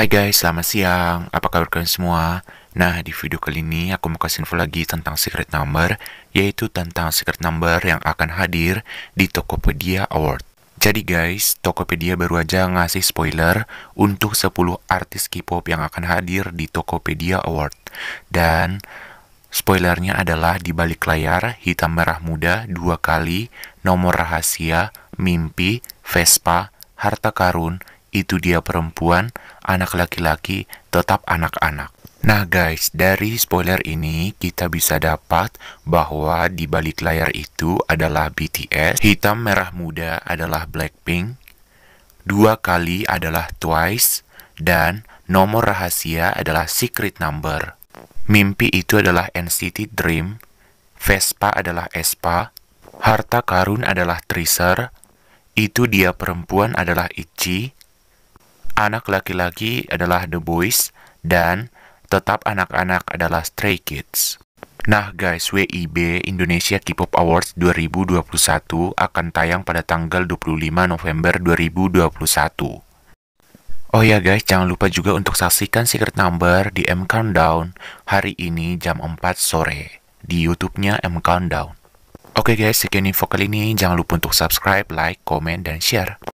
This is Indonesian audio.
Hai guys, selamat siang. Apa kabar kalian semua? Nah, di video kali ini aku mau kasih info lagi tentang secret number, yaitu tentang secret number yang akan hadir di Tokopedia Award. Jadi guys, Tokopedia baru aja ngasih spoiler untuk 10 artis K-pop yang akan hadir di Tokopedia Award. Dan spoilernya adalah di balik layar hitam merah muda dua kali, nomor rahasia, mimpi, Vespa, harta karun, itu dia perempuan, anak laki-laki, tetap anak-anak. Nah guys, dari spoiler ini kita bisa dapat bahwa di balik layar itu adalah BTS, hitam merah muda adalah Blackpink, dua kali adalah Twice, dan nomor rahasia adalah secret number. Mimpi itu adalah NCT Dream, Vespa adalah Espa, harta karun adalah Tracer, itu dia perempuan adalah Itchy, anak laki-laki adalah The Boys dan tetap anak-anak adalah Stray Kids. Nah guys, WIB Indonesia K-pop Awards 2021 akan tayang pada tanggal 25 November 2021. Oh ya guys, jangan lupa juga untuk saksikan Secret Number di M Countdown hari ini jam 4 sore di YouTube-nya M Countdown. Oke okay guys, sekian info kali ini. Jangan lupa untuk subscribe, like, komen, dan share.